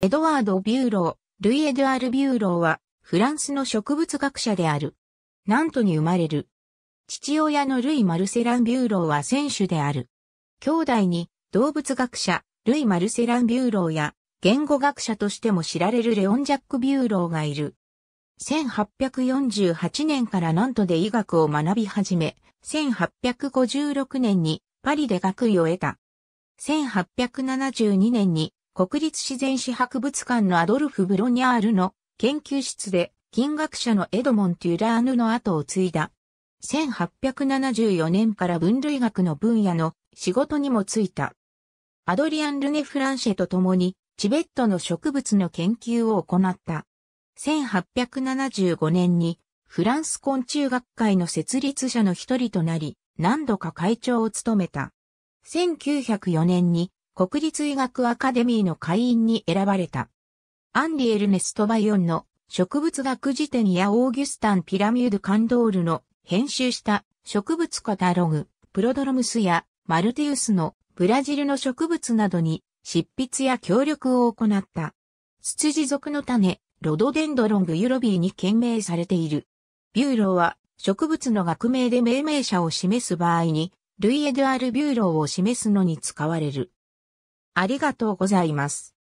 エドワード・ビューロー、ルイ・エドアアル・ビューローは、フランスの植物学者である。ナントに生まれる。父親のルイ・マルセラン・ビューローは選手である。兄弟に、動物学者、ルイ・マルセラン・ビューローや、言語学者としても知られるレオン・ジャック・ビューローがいる。1848年からナントで医学を学び始め、1856年にパリで学位を得た。1872年に国立自然史博物館のアドルフ・ブロニャールの研究室で、金学者のエドモン・トゥラーヌの後を継いだ。1874年から分類学の分野の仕事にも就いた。アドリアン・ルネ・フランシェと共に、チベットの植物の研究を行った。1875年に、フランス昆虫学会の設立者の一人となり、何度か会長を務めた。1904年に国立医学アカデミーの会員に選ばれた。アンリ・エルネスト・バイオンの植物学辞典やオーギュスタン・ピラミュード・カンドールの編集した植物カタログ、プロドロムスやマルティウスのブラジルの植物などに執筆や協力を行った。ツツジ族の種、ロドデンドロングユロビーに懸命されている。ビューローは植物の学名で命名者を示す場合に、ルイエドアール・ビューローを示すのに使われる。ありがとうございます。